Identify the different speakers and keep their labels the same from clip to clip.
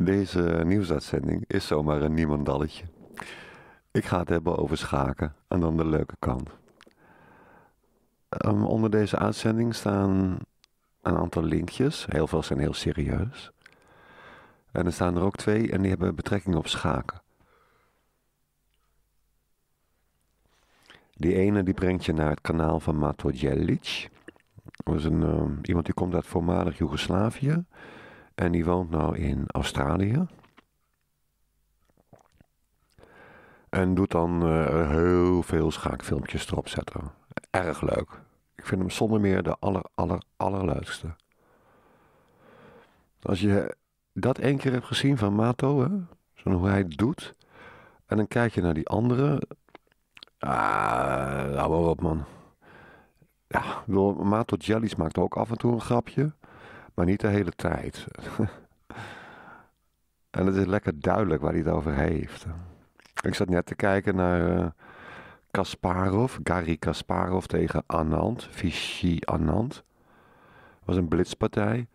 Speaker 1: Deze nieuwsuitzending is zomaar een niemandalletje. Ik ga het hebben over schaken en dan de leuke kant. Ehm, onder deze uitzending staan een aantal linkjes. Heel veel zijn heel serieus. En er staan er ook twee en die hebben betrekking op schaken. Die ene die brengt je naar het kanaal van Mato Jelic. Dat is een, ehm, iemand die komt uit voormalig Joegoslavië. En die woont nou in Australië. En doet dan eh, heel veel schaakfilmpjes erop zetten. Erg leuk. Ik vind hem zonder meer de aller, aller, allerleukste. Als je dat één keer hebt gezien van Mato, hè? Zo hoe hij het doet. En dan kijk je naar die andere. Ah, hou op, man. Ja, Mato Jellies maakt ook af en toe een grapje maar niet de hele tijd. en het is lekker duidelijk waar hij het over heeft. Ik zat net te kijken naar eh, Kasparov, Gary Kasparov tegen Anand, Vichy Anand. was een blitspartij.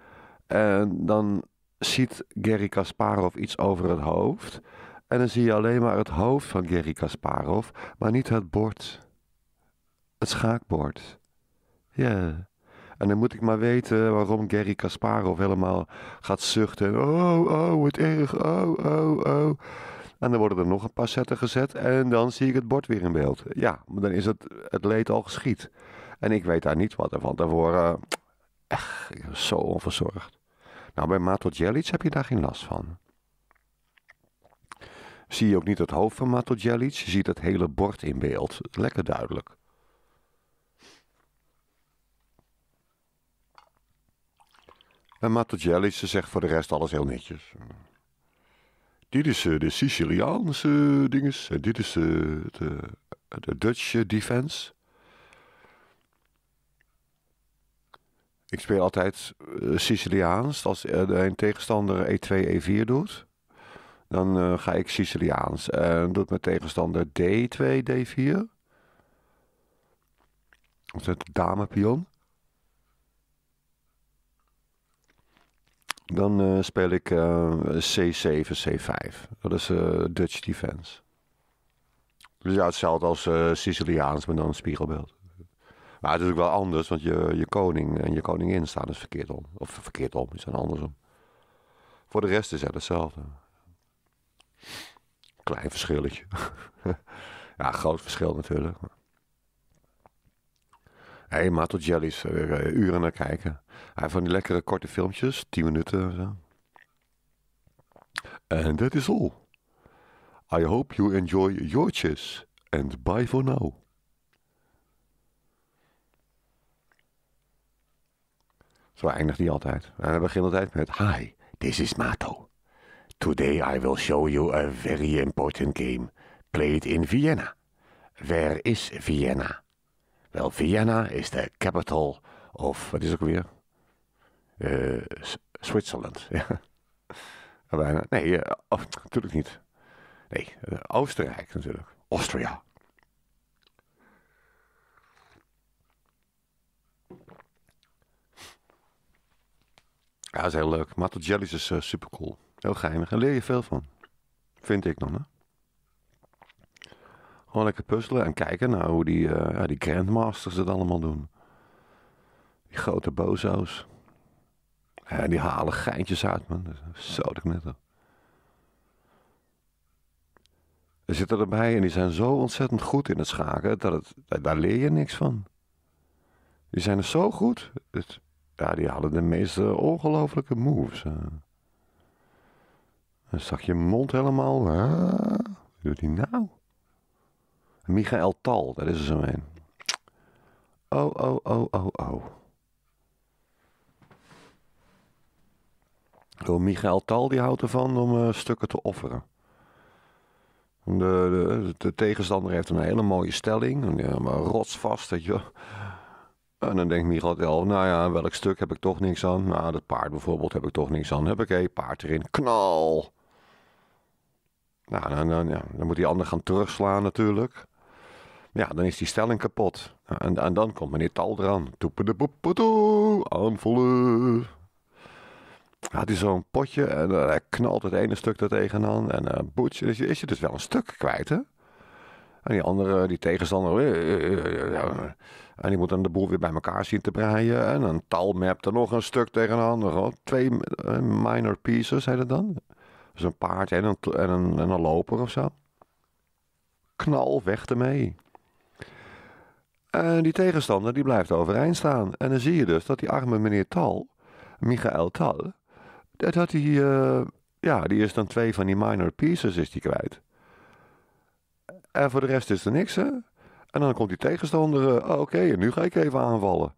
Speaker 1: En dan ziet Gary Kasparov iets over het hoofd. En dan zie je alleen maar het hoofd van Gary Kasparov, maar niet het bord. Het schaakbord. Ja. En dan moet ik maar weten waarom Gary Kasparov helemaal gaat zuchten. Oh, oh, wat erg. Oh, oh, oh. En dan worden er nog een paar zetten gezet en dan zie ik het bord weer in beeld. Ja, dan is het, het leed al geschied. En ik weet daar niet wat er van tevoren. Eh, echt, zo onverzorgd. Nou, bij Mato Jelic heb je daar geen last van. Zie je ook niet het hoofd van Mato Jelic, je ziet het hele bord in beeld. Lekker duidelijk. En ze zegt voor de rest alles heel netjes. Dit is eh, de Siciliaanse dinges. En dit is de, eh, eh, de Dutch defense. Ik speel altijd Siciliaans. Als een tegenstander E2, E4 doet, dan ga ik Siciliaans. En doet mijn tegenstander D2, D4. Dat is het damepion. dan eh, speel ik C7, eh, C5. Dat is eh, Dutch defense. Dus ja, hetzelfde als Siciliaans, maar dan een spiegelbeeld. Maar het is ook wel anders, want je, je koning en je koningin staan dus verkeerd om. Of verkeerd om, die zijn andersom. Voor de rest is het hetzelfde. Klein verschilletje. ja, groot verschil natuurlijk. Hey Mato jellies, uh, eh, uren naar kijken. Hij van die lekkere korte filmpjes, 10 minuten zo. And that is all. I hope you enjoy your chess and bye for now. Zo eindigt hij altijd. En hij begint altijd met Hi, this is Mato. Today I will show you a very important game played in Vienna. Where is Vienna? Wel, Vienna is de capital of, wat is het ook weer? Uh, Zwitserland. Bijna. Nee, eh, natuurlijk niet. Nee, eh, Oostenrijk natuurlijk. Austria. Ja, dat is heel leuk. Matto is super cool. Heel geinig. Daar leer je veel van. Vind ik dan, hè? Gewoon lekker puzzelen en kijken naar hoe die, uh, die grandmasters het allemaal doen. Die grote bozo's. En die halen geintjes uit, man. Zo dik net. Ze Er zitten erbij en die zijn zo ontzettend goed in het schaken dat daar leer je niks van. Die zijn er zo goed. ja, die hadden de meest eh, ongelofelijke moves. Eh. Dan zag je mond helemaal. Wat doet die nou? Michael Tal, dat is er zo een. Oh, oh, oh, oh, oh. Oh, Michael Tal die houdt ervan om eh, stukken te offeren. De, de, de, tegenstander heeft een hele mooie stelling, eh, maar rotsvast. Dat je, en dan denkt Michael nou ja, welk stuk heb ik toch niks aan? Nou, dat paard bijvoorbeeld heb ik toch niks aan. Heb ik een paard erin, knal! Nou, dan, nou, nou, ja, dan moet die ander gaan terugslaan natuurlijk. Ja, dan is die stelling kapot. En, en dan komt meneer Tal eraan. Aanvullen. Had hij zo'n potje en uh, hij knalt het ene stuk er tegenaan. En uh, boets, is, is je dus wel een stuk kwijt, hè? En die andere, die tegenstander, eh, en die moet dan de boel weer bij elkaar zien te breien. En een talmap er nog een stuk tegenaan. Twee minor pieces, heet Dat dan. zo'n dus een paard en een, en een, en een loper of zo. Knal weg ermee. En die tegenstander die blijft overeind staan. En dan zie je dus dat die arme meneer Tal, Michael Tal, dat hij, eh, ja, die is dan twee van die minor pieces is die kwijt. En voor de rest is er niks, hè? En dan komt die tegenstander, eh, oh, oké, en nu ga ik even aanvallen.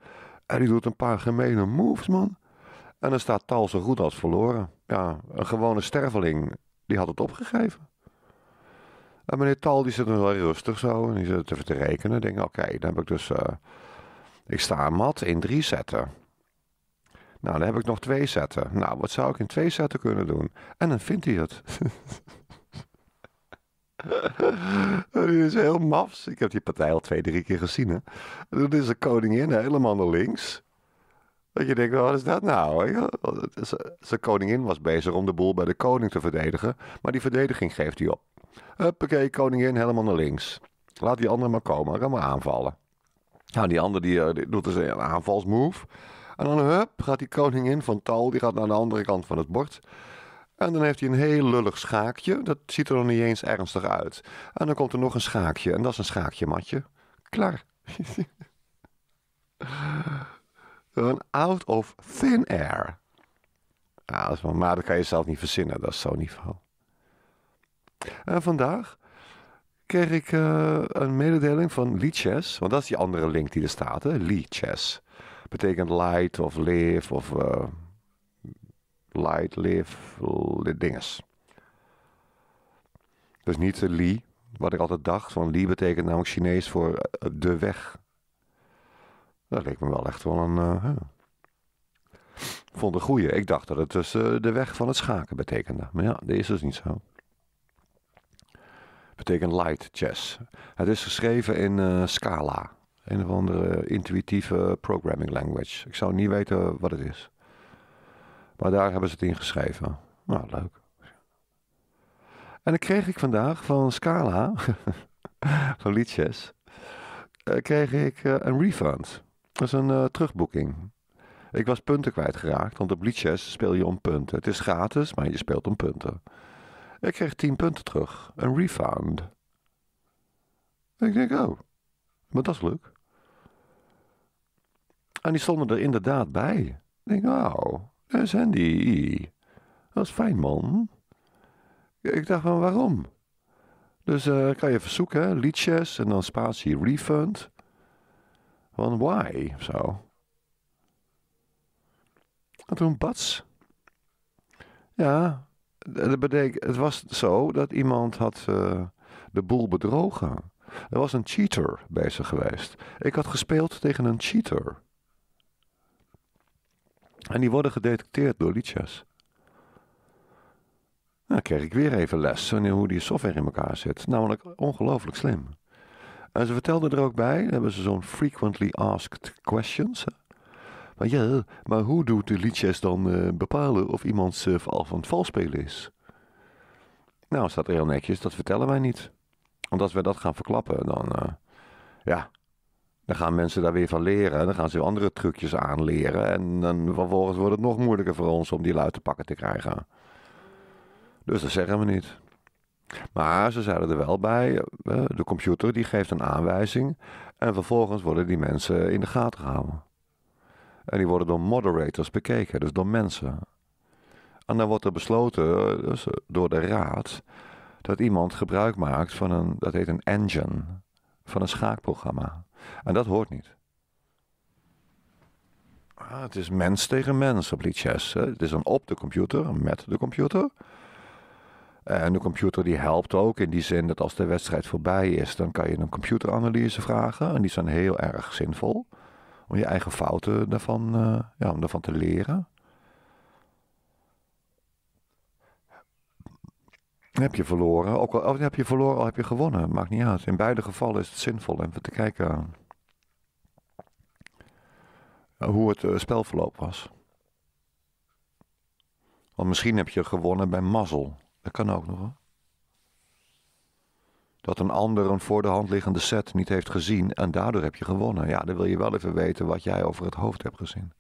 Speaker 1: En die doet een paar gemene moves, man. En dan staat Tal zo goed als verloren. Ja, een gewone sterveling, die had het opgegeven. En meneer Tal die zit nog wel rustig zo. En die zit even te rekenen. Denk, oké, dan heb ik dus... Eh, ik sta mat in drie zetten. Nou, dan heb ik nog twee zetten. Nou, wat zou ik in twee zetten kunnen doen? En dan vindt hij het. die is heel mafs. Ik heb die partij al twee, drie keer gezien. Hè? En toen is de koningin helemaal naar links. Dat je denkt, wat is dat nou? Zijn koningin was bezig om de boel bij de koning te verdedigen. Maar die verdediging geeft hij op. Huppakee, koningin helemaal naar links. Laat die andere maar komen, ga maar aanvallen. Nou, die andere eh, die, doet dus een aanvalsmove. En dan hup, gaat die koningin van Tal, die gaat naar de andere kant van het bord. En dan heeft hij een heel lullig schaakje. Dat ziet er nog niet eens ernstig uit. En dan komt er nog een schaakje. En dat is een schaakje matje. Klaar. een out of thin air. Ja, dat maar, maar dat kan je zelf niet verzinnen. Dat is zo'n niveau. En eh, vandaag kreeg ik eh, een mededeling van Li Chess. Want dat is die andere link die er staat, hè? Lee Chess. Betekent light of live of eh, light, live, dit dinges. Dus niet de Li, wat ik altijd dacht. van Li betekent namelijk Chinees voor de weg. Dat leek me wel echt wel een... Uh, vond een goeie. Ik dacht dat het dus de weg van het schaken betekende. Maar ja, dat is dus niet zo betekent light chess. Het is geschreven in eh, Scala, een of andere intuïtieve programming language. Ik zou niet weten wat het is. Maar daar hebben ze het in geschreven. Nou, leuk. En dan kreeg ik vandaag van Scala, van liedjes, eh, kreeg ik eh, een refund. Dat is een uh, terugboeking. Ik was punten kwijtgeraakt, want op liedjes speel je om punten. Het is gratis, maar je speelt om punten ik kreeg 10 punten terug. Een refund. ik denk, oh, maar dat is leuk. En die stonden er inderdaad bij. Ik denk, oh dat is Andy. Dat is fijn, man. Ik dacht van, waarom? Dus uh, eh, kan je verzoeken, liedjes en dan spatie refund. Van why, zo. En toen, bats. Ja, eh, het was zo dat iemand had eh, de boel bedrogen. Er was een cheater bezig geweest. Ik had gespeeld tegen een cheater. En die worden gedetecteerd door liedjes. Nou, kreeg ik weer even les in hoe die software in elkaar zit. Namelijk ongelooflijk slim. En ze vertelden er ook bij, hebben ze zo'n frequently asked questions. Maar ja, maar hoe doet de liedjes dan eh, bepalen of iemand uh, van het vals is? Nou, staat er heel netjes, dat vertellen wij niet. Want als we dat gaan verklappen, dan, eh, ja, dan gaan mensen daar weer van leren. Dan gaan ze weer andere trucjes aanleren. En dan vervolgens wordt het nog moeilijker voor ons om die luid te pakken te krijgen. Dus dat zeggen we niet. Maar ze zeiden er wel bij, de computer die geeft een aanwijzing en vervolgens worden die mensen in de gaten gehouden. En die worden door moderators bekeken, dus door mensen. En dan wordt er besloten dus door de raad dat iemand gebruik maakt van een, dat heet een engine, van een schaakprogramma. En dat hoort niet. Ah, het is mens tegen mens op Lichess. Het is een op de computer, met de computer. En de computer die helpt ook in die zin dat als de wedstrijd voorbij is, dan kan je een computeranalyse vragen. En die zijn heel erg zinvol om je eigen fouten daarvan, eh, ja, om daarvan te leren. Heb je verloren, ook al, heb je verloren, al heb je gewonnen, maakt niet uit. In beide gevallen is het zinvol om te kijken eh, hoe het eh, spelverloop was. Want misschien heb je gewonnen bij mazzel. Dat kan ook nog. Hoor dat een ander een voor de hand liggende set niet heeft gezien en daardoor heb je gewonnen. Ja, dan wil je wel even weten wat jij over het hoofd hebt gezien.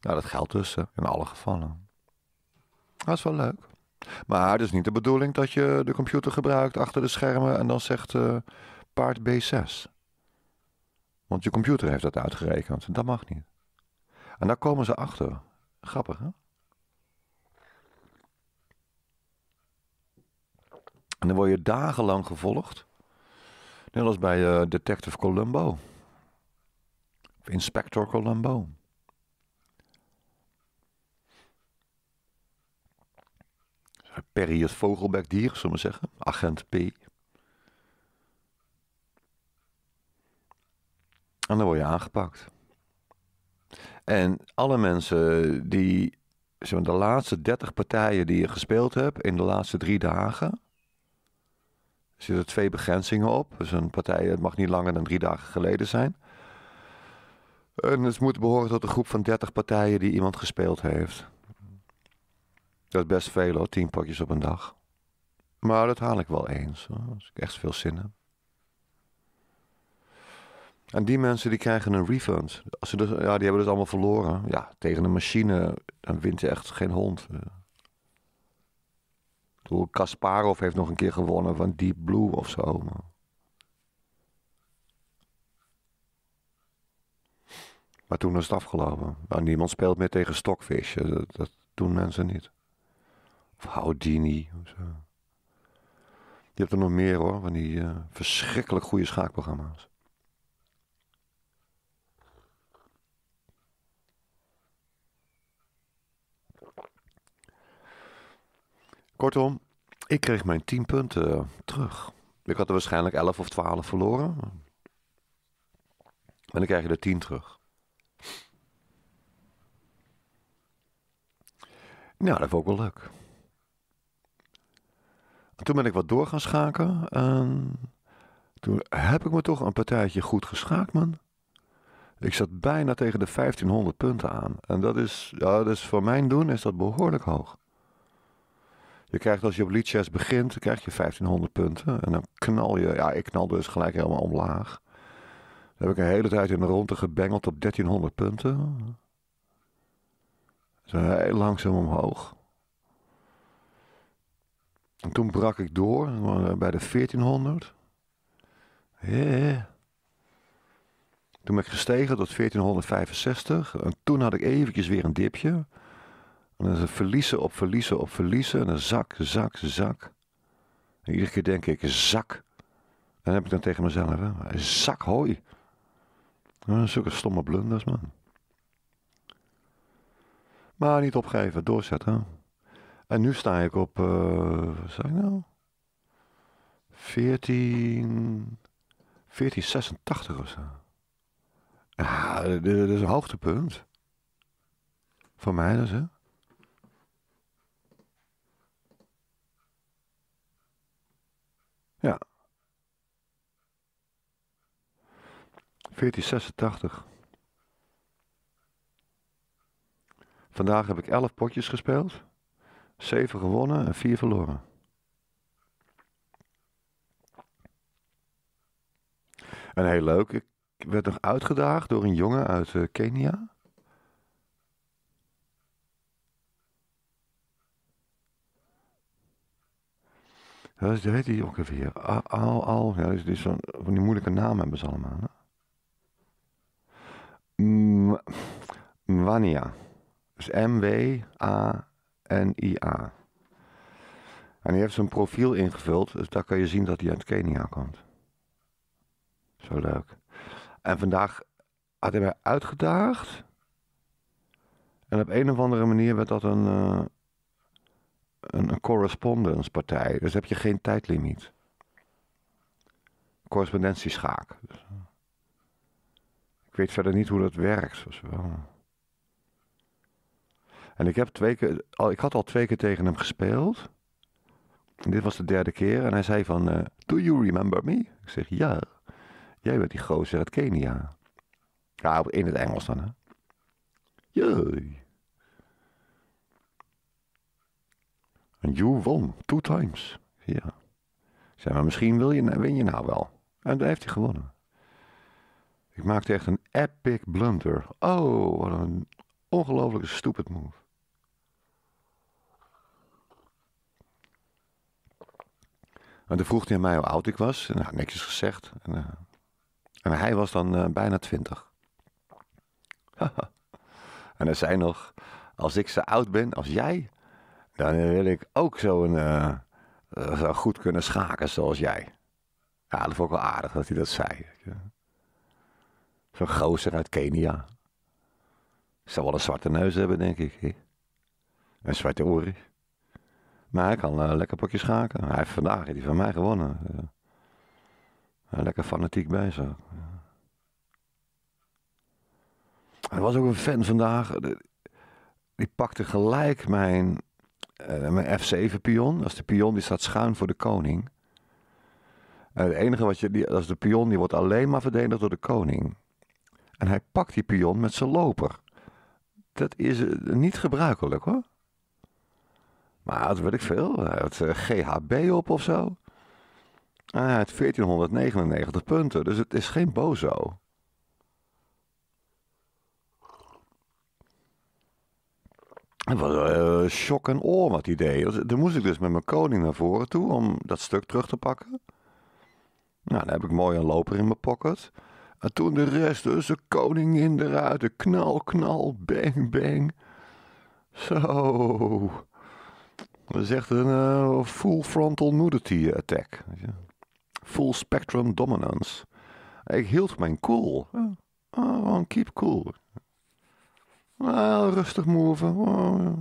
Speaker 1: Nou, dat geldt dus in alle gevallen. Dat is wel leuk. Maar het is niet de bedoeling dat je de computer gebruikt achter de schermen en dan zegt uh, paard B6. Want je computer heeft dat uitgerekend. Dat mag niet. En daar komen ze achter. Grappig, hè? En dan word je dagenlang gevolgd. Net als bij eh, Detective Columbo. Of Inspector Columbo. Perry het vogelbekdier, zullen we zeggen. Agent P. En dan word je aangepakt. En alle mensen die, zeg de laatste 30 partijen die je gespeeld hebt in de laatste drie dagen, er zitten twee begrenzingen op. Dus een partij, het mag niet langer dan drie dagen geleden zijn. En het moet behoren tot een groep van 30 partijen die iemand gespeeld heeft. Dat is best veel hoor, tien potjes op een dag. Maar dat haal ik wel eens. Hoor. Als ik echt veel zin heb. En die mensen die krijgen een refund. Als ze dus, ja, die hebben dus allemaal verloren. Ja, tegen een machine, dan wint je echt geen hond bedoel, Kasparov heeft nog een keer gewonnen van Deep Blue of zo. Maar... maar toen is het afgelopen. Nou, niemand speelt meer tegen Stockfish. Eh, dat, doen mensen niet. Of Houdini of zo. Je hebt er nog meer hoor, van die eh, verschrikkelijk goede schaakprogramma's. Kortom, ik kreeg mijn 10 punten eh, terug. Ik had er waarschijnlijk 11 of 12 verloren. En dan krijg je er 10 terug. Nou, dat vond ik wel leuk. toen ben ik wat door gaan schaken. En toen heb ik me toch een partijtje goed geschaakt, man. Ik zat bijna tegen de 1500 punten aan. En dat is, ja, dat is voor mijn doen is dat behoorlijk hoog. Je krijgt als je op lead begint, krijg je 1500 punten. En dan knal je, ja, ik knalde dus gelijk helemaal omlaag. Dan heb ik een hele tijd in de ronde gebengeld op 1300 punten. Zo heel langzaam omhoog. En toen brak ik door bij de 1400. Yeah. Toen ben ik gestegen tot 1465. En toen had ik eventjes weer een dipje. En dan verliezen op verliezen op verliezen. En dan zak, zak, zak. En iedere keer denk ik, zak. En dan heb ik dan tegen mezelf, hè? zak hooi. zulke stomme blunders, man. Maar niet opgeven, doorzetten. En nu sta ik op, eh, wat zijn ik nou? 14, 1486 of zo. Ja, dit is een hoogtepunt. Voor mij dus, hè. Ja. 1486. Vandaag heb ik 11 potjes gespeeld. 7 gewonnen en 4 verloren. En heel leuk, ik werd nog uitgedaagd door een jongen uit eh, Kenia. Dat heet hij ook weer. Al, al. Ja, dus van die moeilijke naam hebben ze allemaal. Hè? Mwania. Dus M-W-A-N-I-A. En die heeft zijn profiel ingevuld, dus daar kan je zien dat hij uit Kenia komt. Zo leuk. En vandaag had hij mij uitgedaagd. En op een of andere manier werd dat een, eh, een, correspondence partij. Dus heb je geen tijdlimiet. Correspondentieschaak. ik weet verder niet hoe dat werkt. zoals wel. En ik, heb twee keer, ik had al twee keer tegen hem gespeeld. En dit was de derde keer. En hij zei van, eh, do you remember me? Ik zeg, ja. Jij bent die gozer uit Kenia. Ja, in het Engels dan, hè? Jee. you won two times. Ja. Zeg maar, misschien wil je, win je nou wel. En dan heeft hij gewonnen. Ik maakte echt een epic blunder. Oh, wat een ongelooflijke stupid move. En toen vroeg hij mij hoe oud ik was. En nou, niks is gezegd. En, eh, en hij was dan eh, bijna twintig. en hij zei nog, als ik zo oud ben als jij, dan wil ik ook zo'n uh, eh, eh, zo goed kunnen schaken zoals jij. Ja, dat vond ik wel aardig dat hij dat zei. Zo'n gozer uit Kenia. Zou wel een zwarte neus hebben, denk ik. En zwarte oren. Maar hij kan eh, lekker potjes schaken. Hij heeft vandaag die van mij gewonnen. Uh, lekker fanatiek bezig. Er was ook een fan vandaag. Die pakte gelijk mijn eh, mijn F7 pion. Dat is de pion die staat schuin voor de koning. En eh, het enige wat je, die, als de pion, die wordt alleen maar verdedigd door de koning. En hij pakt die pion met zijn loper. Dat is eh, niet gebruikelijk hoor. Maar dat wil ik veel. Hij had GHB op of zo. En hij 1499 punten, dus het is geen bozo. Het was eh, shock en oor wat idee. Dan dus, moest ik dus met mijn koning naar voren toe om dat stuk terug te pakken. Nou, dan heb ik mooi een loper in mijn pocket. En toen de rest, dus de koning in de ruiten. Knal, knal, bang, bang. Zo. Dat is echt een eh, full frontal nudity attack. Full spectrum dominance. Ik hield mijn cool. Oh, keep cool wel rustig move. Oh, ja.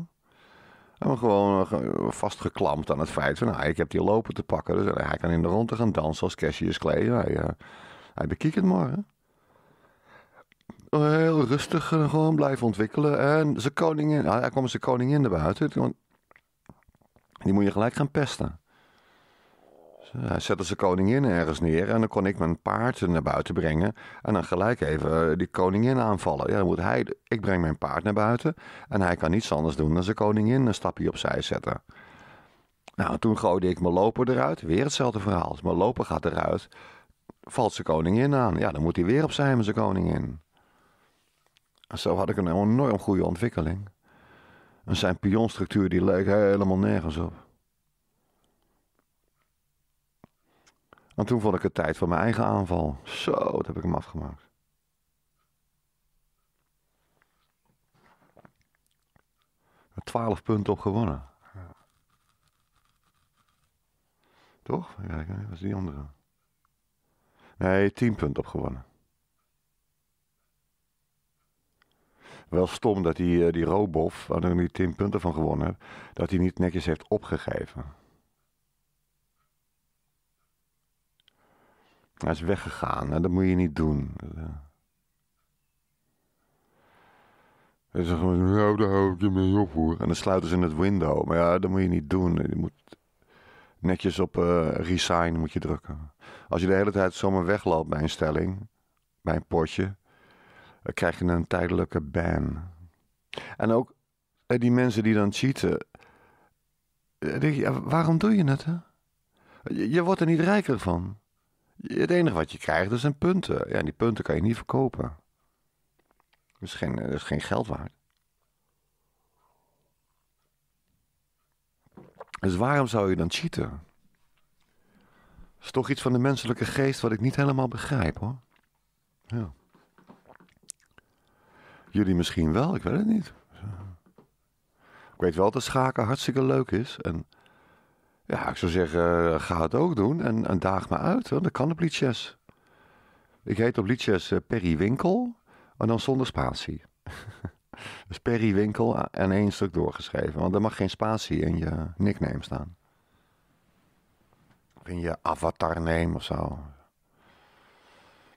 Speaker 1: En gewoon eh, vastgeklampt aan het feit van, nou, ik heb die lopen te pakken. Dus hij kan in de te gaan dansen als Cassius Clay. Hij, uh, hij bekijkt het maar. Eh, heel rustig gewoon blijven ontwikkelen. En zijn koningin, hij kwam zijn koningin naar buiten. Die moet je gelijk gaan pesten. Hij zette zijn koningin ergens neer en dan kon ik mijn paard naar buiten brengen. En dan gelijk even eh, die koningin aanvallen. Ja, dan moet hij, ik breng mijn paard naar buiten en hij kan niets anders doen dan zijn koningin een stapje opzij zetten. Nou, toen gooide ik mijn loper eruit. Weer hetzelfde verhaal. Dus mijn loper gaat eruit. Valt zijn koningin aan. Ja, dan moet hij weer opzij met zijn koningin. En zo had ik een enorm goede ontwikkeling. En zijn pionstructuur die leek helemaal nergens op. En toen vond ik het tijd voor mijn eigen aanval. Zo, dat heb ik hem afgemaakt. Twaalf punten op gewonnen. Toch? Kijk, dat was die andere. Nee, tien punten op gewonnen. Wel stom dat die, eh, die Robof, waar ik nu tien punten van gewonnen heb, dat hij niet netjes heeft opgegeven. Hij is weggegaan. Dat moet je niet doen. Hij ze nou, daar hou ik je mee op hoor. En dan sluiten ze in het window. Maar ja, dat moet je niet doen. Je moet netjes op uh, resign moet je drukken. Als je de hele tijd zomaar wegloopt bij een stelling, bij een potje, dan krijg je een tijdelijke ban. En ook eh, die mensen die dan cheaten, eh, denk je, waarom doe je het? Hè? Je, je wordt er niet rijker van. Het enige wat je krijgt, dat zijn punten. Eh. Ja, die punten kan je niet verkopen. Dat is geen, eh, dat is geen geld waard. Dus waarom zou je dan cheaten? Dat is toch iets van de menselijke geest wat ik niet helemaal begrijp hoor. Ja. Jullie misschien wel, ik weet het niet. Ik weet wel dat schaken hartstikke leuk is. En ja, ik zou zeggen, eh, ga het ook doen en, daag me uit. Want dat kan op liedjes. Ik heet op liedjes eh, Perry Winkel en dan zonder spatie. dus Perry Winkel en één stuk doorgeschreven. Want er mag geen spatie in je nickname staan. Of in je avatar name of zo.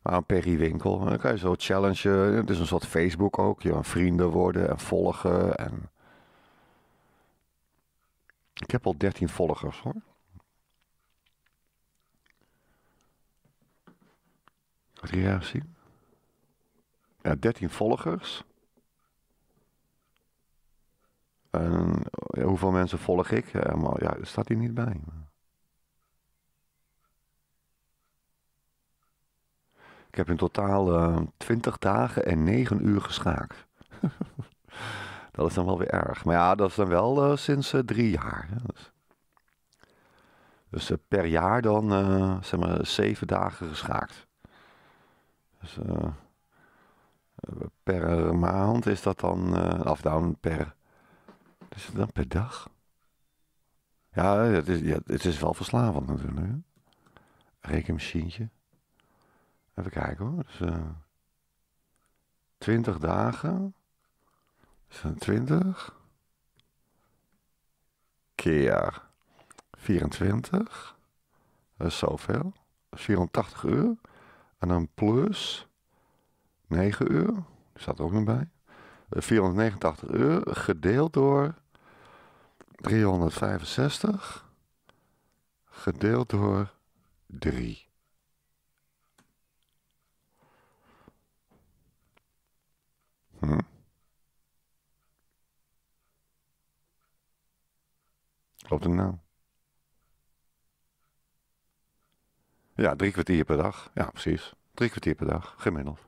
Speaker 1: Maar nou, Perry Winkel, dan kan je zo challengen. Het is een soort Facebook ook. Je vrienden worden en volgen en ik heb al 13 volgers hoor. Wat hier even zien? Ja, 13 volgers. En hoeveel mensen volg ik? Maar ja, dat staat hier niet bij. Ik heb in totaal uh, eh, 20 dagen en 9 uur geschaakt. Dat is dan wel weer erg. Maar ja, dat is dan wel eh, sinds eh, drie jaar. Hè? Dus, eh, per jaar dan, zeg maar, zeven dagen geschaakt. Dus per maand is dat dan, of dan nou, per, is het dan per dag? Ja, het is, ja, het is wel verslavend natuurlijk. Hè? Rekenmachientje. Even kijken hoor. Dus, uh, 20 dagen. 26 keer 24, dat is zoveel, 84 uur. En dan plus 9 uur, die staat er ook nog bij. 489 uur gedeeld door 365 gedeeld door 3. Hm. Klopt het nou? Ja, drie kwartier per dag. Ja, precies. Drie kwartier per dag, gemiddeld.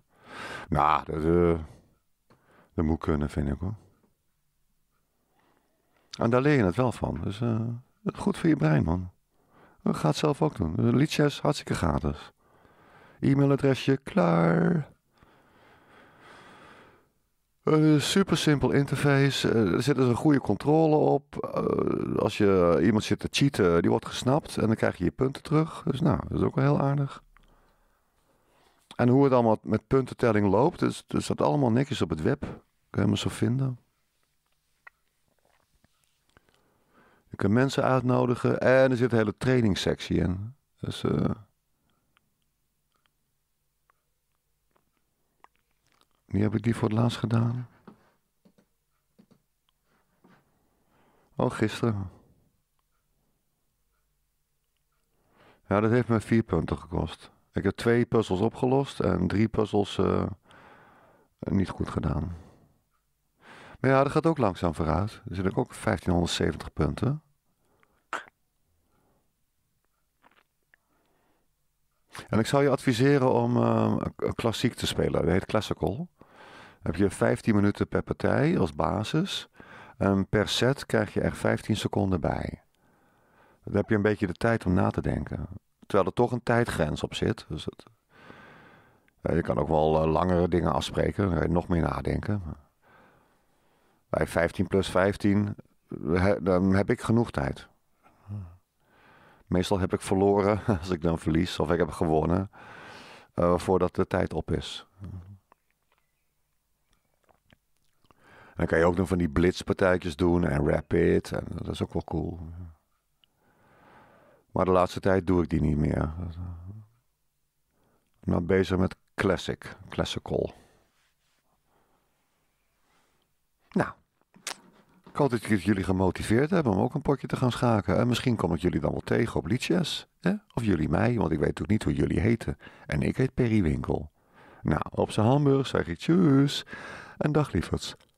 Speaker 1: Nou, dat, eh, moet kunnen, vind ik hoor. En daar leer je het wel van. Dus eh, goed voor je brein, man. Ga het zelf ook doen. Liedjes, hartstikke gratis. E-mailadresje, klaar. Een eh, super simpel interface. Eh, er zit dus een goede controle op. Eh, als je iemand zit te cheaten, die wordt gesnapt. En dan krijg je je punten terug. Dus nou, dat is ook wel heel aardig. En hoe het allemaal met puntentelling loopt, dus, staat dat allemaal netjes op het web. Kun je hem zo vinden. Je kunt mensen uitnodigen en er zit een hele trainingsectie in. Dus Wie heb ik die voor het laatst gedaan? Oh, gisteren. Ja, dat heeft me vier punten gekost. Ik heb twee puzzels opgelost en drie puzzels eh, niet goed gedaan. Maar ja, dat gaat ook langzaam vooruit. Er zitten ook 1570 punten. En ik zou je adviseren om eh, een klassiek te spelen. Dat heet classical heb je 15 minuten per partij als basis. En ehm, per set krijg je er 15 seconden bij. Dan heb je een beetje de tijd om na te denken. Terwijl er toch een tijdgrens op zit. Dus je kan ook wel eh, langere dingen afspreken. Dan ga je nog meer nadenken. Bij 15 plus 15, eh, dan heb ik genoeg tijd. Meestal heb ik verloren als ik dan verlies. Of ik heb gewonnen. Eh, voordat de tijd op is. Dan kan je ook nog van die blitzpartijtjes doen en rapid. En dat is ook wel cool. Maar de laatste tijd doe ik die niet meer. Ik ben bezig met classic, classical. Nou, ik hoop dat jullie gemotiveerd hebben om ook een potje te gaan schaken. En misschien kom ik jullie dan wel tegen op liedjes. Hè? Of jullie mij, want ik weet ook niet hoe jullie heten. En ik heet Perry Winkel. Nou, op zijn hamburg zeg ik tjus en dag lieverds.